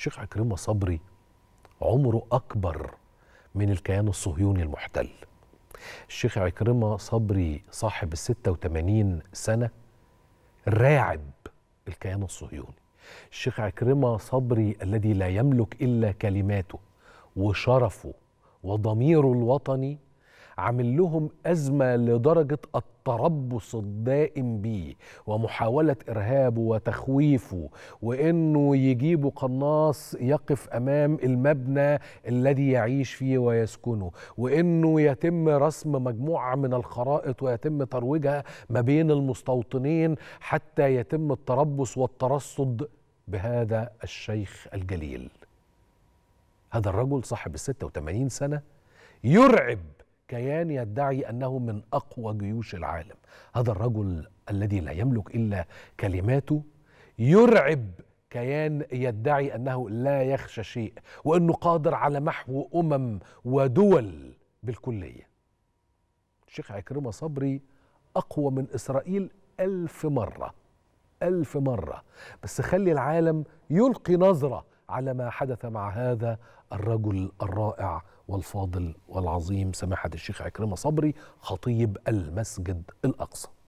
الشيخ عكرمه صبري عمره اكبر من الكيان الصهيوني المحتل الشيخ عكرمه صبري صاحب ال 86 سنه راعب الكيان الصهيوني الشيخ عكرمه صبري الذي لا يملك الا كلماته وشرفه وضميره الوطني عامل لهم أزمة لدرجة التربص الدائم بيه ومحاولة إرهابه وتخويفه وإنه يجيبوا قناص يقف أمام المبنى الذي يعيش فيه ويسكنه وإنه يتم رسم مجموعة من الخرائط ويتم ترويجها ما بين المستوطنين حتى يتم التربص والترصد بهذا الشيخ الجليل هذا الرجل صاحب ال 86 سنة يرعب كيان يدعي انه من اقوى جيوش العالم هذا الرجل الذي لا يملك الا كلماته يرعب كيان يدعي انه لا يخشى شيء وانه قادر على محو امم ودول بالكليه الشيخ عكرمه صبري اقوى من اسرائيل الف مره الف مره بس خلي العالم يلقي نظره على ما حدث مع هذا الرجل الرائع والفاضل والعظيم سماحه الشيخ عكرمه صبري خطيب المسجد الاقصى